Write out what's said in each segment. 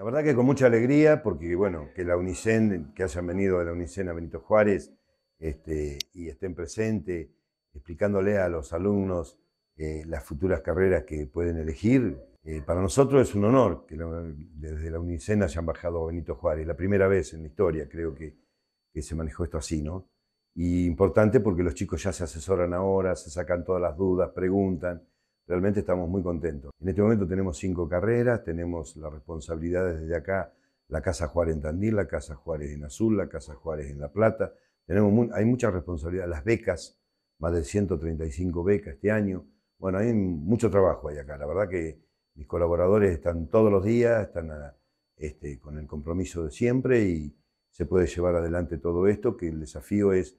La verdad que con mucha alegría, porque bueno, que la UNICEN, que hayan venido de la UNICEN a Benito Juárez este, y estén presentes, explicándole a los alumnos eh, las futuras carreras que pueden elegir. Eh, para nosotros es un honor que desde la UNICEN hayan bajado Benito Juárez, la primera vez en la historia creo que, que se manejó esto así, ¿no? Y importante porque los chicos ya se asesoran ahora, se sacan todas las dudas, preguntan, realmente estamos muy contentos. En este momento tenemos cinco carreras, tenemos las responsabilidades desde acá, la Casa Juárez en Tandil, la Casa Juárez en Azul, la Casa Juárez en La Plata. Tenemos hay mucha responsabilidad, las becas, más de 135 becas este año. Bueno, hay mucho trabajo ahí acá. La verdad que mis colaboradores están todos los días, están este, con el compromiso de siempre y se puede llevar adelante todo esto, que el desafío es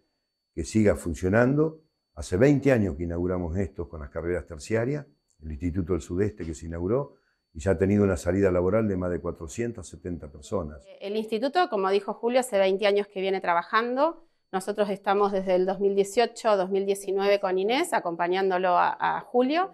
que siga funcionando Hace 20 años que inauguramos esto con las carreras terciarias, el Instituto del Sudeste que se inauguró, y ya ha tenido una salida laboral de más de 470 personas. Eh, el instituto, como dijo Julio, hace 20 años que viene trabajando. Nosotros estamos desde el 2018-2019 con Inés, acompañándolo a, Julio,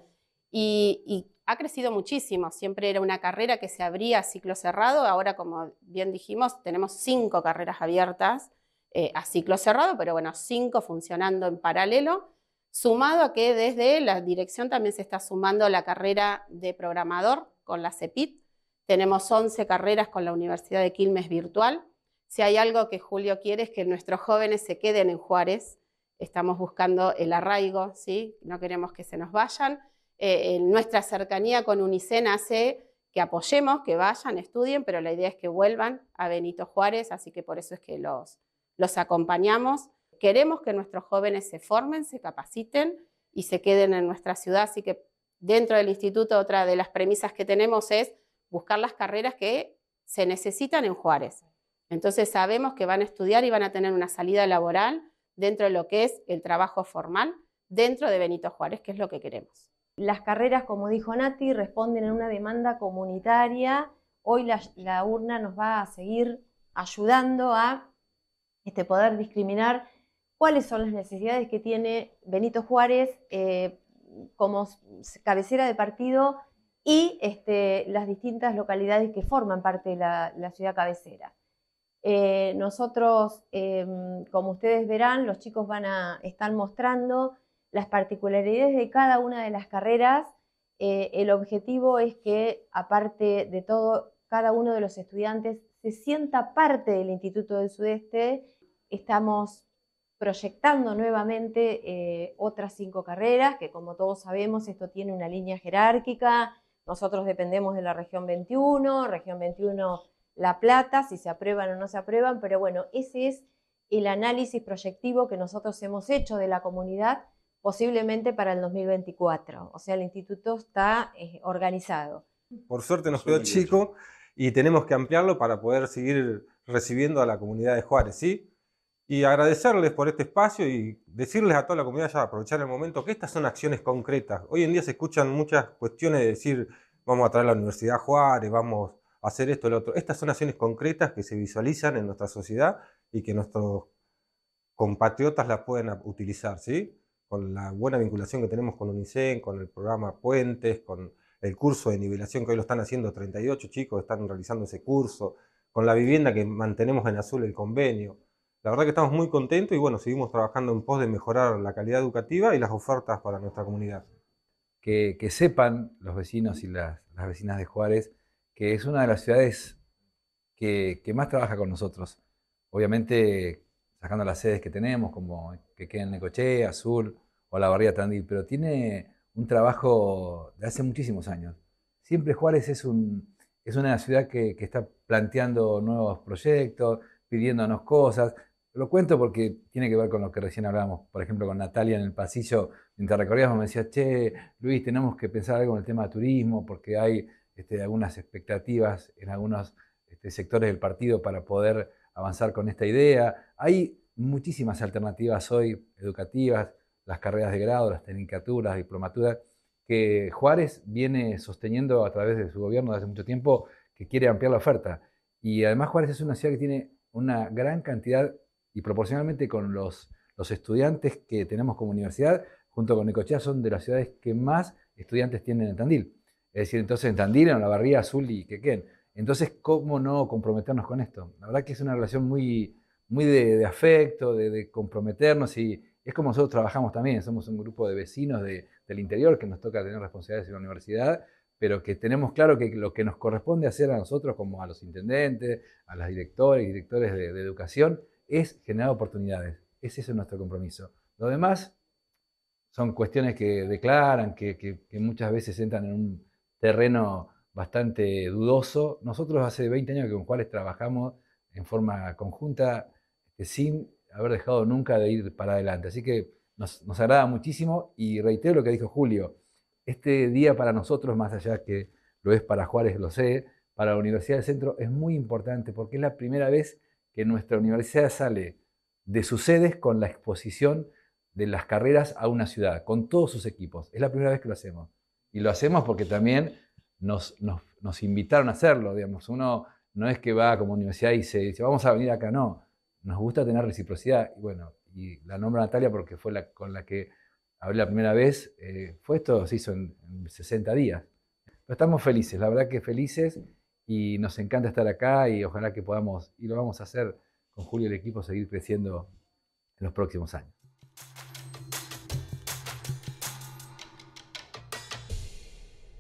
y, y, ha crecido muchísimo. Siempre era una carrera que se abría a ciclo cerrado, ahora como bien dijimos, tenemos cinco carreras abiertas eh, a ciclo cerrado, pero bueno, cinco funcionando en paralelo, sumado a que desde la dirección también se está sumando la carrera de programador con la CEPIT. Tenemos 11 carreras con la Universidad de Quilmes virtual. Si hay algo que Julio quiere es que nuestros jóvenes se queden en Juárez. Estamos buscando el arraigo, ¿sí? no queremos que se nos vayan. Eh, en nuestra cercanía con Unicen hace que apoyemos, que vayan, estudien, pero la idea es que vuelvan a Benito Juárez, así que por eso es que los, los acompañamos. Queremos que nuestros jóvenes se formen, se capaciten y se queden en nuestra ciudad, así que dentro del instituto otra de las premisas que tenemos es buscar las carreras que se necesitan en Juárez. Entonces sabemos que van a estudiar y van a tener una salida laboral dentro de lo que es el trabajo formal dentro de Benito Juárez, que es lo que queremos. Las carreras, como dijo Nati, responden a una demanda comunitaria. Hoy la, la urna nos va a seguir ayudando a este, poder discriminar cuáles son las necesidades que tiene Benito Juárez eh, como cabecera de partido y este, las distintas localidades que forman parte de la, ciudad cabecera. Eh, nosotros, em, como ustedes verán, los chicos van a estar mostrando las particularidades de cada una de las carreras. Eh, el objetivo es que, aparte de todo, cada uno de los estudiantes se sienta parte del Instituto del Sudeste estamos proyectando nuevamente eh, otras cinco carreras, que como todos sabemos esto tiene una línea jerárquica, nosotros dependemos de la región 21, región 21 La Plata, si se aprueban o no se aprueban, pero bueno, ese es el análisis proyectivo que nosotros hemos hecho de la comunidad posiblemente para el 2024, o sea, el instituto está eh, organizado. Por suerte nos quedó chico y tenemos que ampliarlo para poder seguir recibiendo a la comunidad de Juárez, ¿sí? y agradecerles por este espacio y decirles a toda la comunidad, ya aprovechar el momento, que estas son acciones concretas. Hoy en día se escuchan muchas cuestiones de decir, vamos a traer la Universidad Juárez, vamos a hacer esto, lo otro. Estas son acciones concretas que se visualizan en nuestra sociedad y que nuestros compatriotas las pueden utilizar, ¿sí? Con la buena vinculación que tenemos con UNICEN, con el programa Puentes, con el curso de nivelación que hoy lo están haciendo 38 chicos, están realizando ese curso, con la vivienda que mantenemos en azul, el convenio la verdad que estamos muy contentos y bueno, seguimos trabajando en pos de mejorar la calidad educativa y las ofertas para nuestra comunidad. Que, sepan los vecinos y las, las, vecinas de Juárez que es una de las ciudades que, que más trabaja con nosotros. Obviamente sacando las sedes que tenemos, como que queden en Necoche, Azul o la Barría Tandil, pero tiene un trabajo de hace muchísimos años. Siempre Juárez es, un, es una ciudad que, que, está planteando nuevos proyectos, pidiéndonos cosas, lo cuento porque tiene que ver con lo que recién hablábamos, por ejemplo, con Natalia en el pasillo, mientras recorríamos me decía, che, Luis, tenemos que pensar algo en el tema de turismo, porque hay este, algunas expectativas en algunos este, sectores del partido para poder avanzar con esta idea. Hay muchísimas alternativas hoy educativas, las carreras de grado, las tecnicaturas, diplomaturas, que Juárez viene sosteniendo a través de su gobierno desde hace mucho tiempo, que quiere ampliar la oferta. Y además Juárez es una ciudad que tiene una gran cantidad y proporcionalmente con los, estudiantes que tenemos como universidad, junto con Necochea, son de las ciudades que más estudiantes tienen en Tandil. Es decir, entonces en Tandil, en la barría azul y Quequén. Entonces, ¿cómo no comprometernos con esto? La verdad que es una relación muy, muy de, afecto, de, comprometernos y es como nosotros trabajamos también. Somos un grupo de vecinos del interior que nos toca tener responsabilidades en la universidad, pero que tenemos claro que lo que nos corresponde hacer a nosotros, como a los intendentes, a las directores y directores de educación, es generar oportunidades. Ese es nuestro compromiso. Lo demás son cuestiones que declaran, que, muchas veces entran en un terreno bastante dudoso. Nosotros hace 20 años que con Juárez trabajamos en forma conjunta, este, sin haber dejado nunca de ir para adelante. Así que nos, nos, agrada muchísimo y reitero lo que dijo Julio. Este día para nosotros, más allá que lo es para Juárez, lo sé, para la Universidad del Centro es muy importante porque es la primera vez que nuestra universidad sale de sus sedes con la exposición de las carreras a una ciudad, con todos sus equipos. Es la primera vez que lo hacemos. Y lo hacemos porque también nos, invitaron a hacerlo, digamos. Uno no es que va como universidad y se dice, vamos a venir acá, no. Nos gusta tener reciprocidad. Y bueno, y la nombra Natalia porque fue la con la que hablé la primera vez. Eh, fue esto, se hizo en, 60 días. Pero estamos felices, la verdad que felices y nos encanta estar acá y ojalá que podamos, y lo vamos a hacer con Julio y el equipo, seguir creciendo en los próximos años.